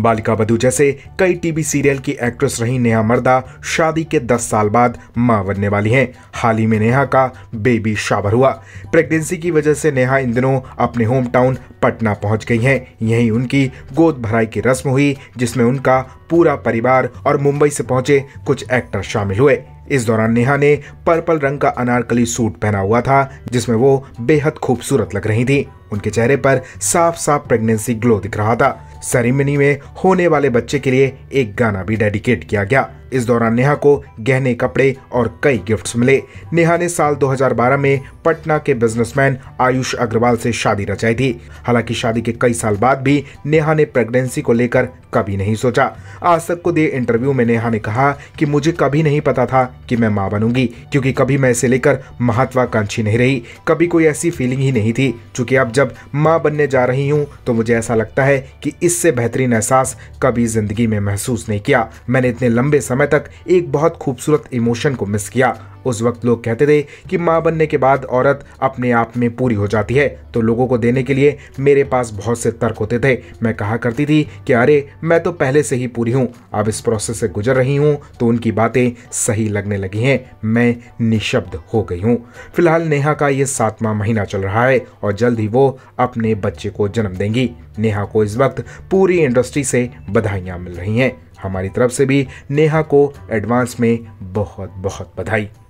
बालिका वधु जैसे कई टीवी सीरियल की एक्ट्रेस रही नेहा मर्दा शादी के 10 साल बाद मां बनने वाली हैं हाल ही में नेहा का बेबी शावर हुआ प्रेगनेंसी की वजह से नेहा इन दिनों अपने होम टाउन पटना पहुंच गई हैं यही उनकी गोद भराई की रस्म हुई जिसमें उनका पूरा परिवार और मुंबई से पहुंचे कुछ एक्टर शामिल हुए इस दौरान नेहा ने पर्पल रंग का अनारकली सूट पहना हुआ था जिसमें वो बेहद खूबसूरत लग रही थी उनके चेहरे पर साफ साफ प्रेगनेंसी ग्लो दिख रहा था सेरेमनी में होने वाले बच्चे के लिए एक गाना भी डेडिकेट किया गया इस दौरान नेहा को गहने कपड़े और कई गिफ्ट्स मिले नेहा ने साल 2012 में पटना के बिजनेसमैन आयुष अग्रवाल से शादी रचाई थी हालांकि शादी के कई साल बाद भी नेहा ने प्रेगनेंसी को लेकर कभी नहीं सोचा आज तक को दिए इंटरव्यू में नेहा ने कहा कि मुझे कभी नहीं पता था कि मैं माँ बनूंगी क्योंकि कभी मैं इसे लेकर महत्वाकांक्षी नहीं रही कभी कोई ऐसी फीलिंग ही नहीं थी चूंकि अब जब माँ बनने जा रही हूँ तो मुझे ऐसा लगता है कि इससे बेहतरीन एहसास कभी जिंदगी में महसूस नहीं किया मैंने इतने लंबे समय समय तक एक बहुत खूबसूरत इमोशन को मिस किया उस वक्त लोग कहते थे कि माँ बनने के बाद औरत अपने आप में पूरी हो जाती है तो लोगों को देने के लिए मेरे पास बहुत से तर्क होते थे मैं कहा करती थी कि अरे मैं तो पहले से ही पूरी हूँ अब इस प्रोसेस से गुजर रही हूँ तो उनकी बातें सही लगने लगी हैं मैं निशब्द हो गई हूँ फिलहाल नेहा का ये सातवां महीना चल रहा है और जल्द ही वो अपने बच्चे को जन्म देंगी नेहा को इस वक्त पूरी इंडस्ट्री से बधाइयाँ मिल रही हैं हमारी तरफ से भी नेहा को एडवांस में बहुत बहुत बधाई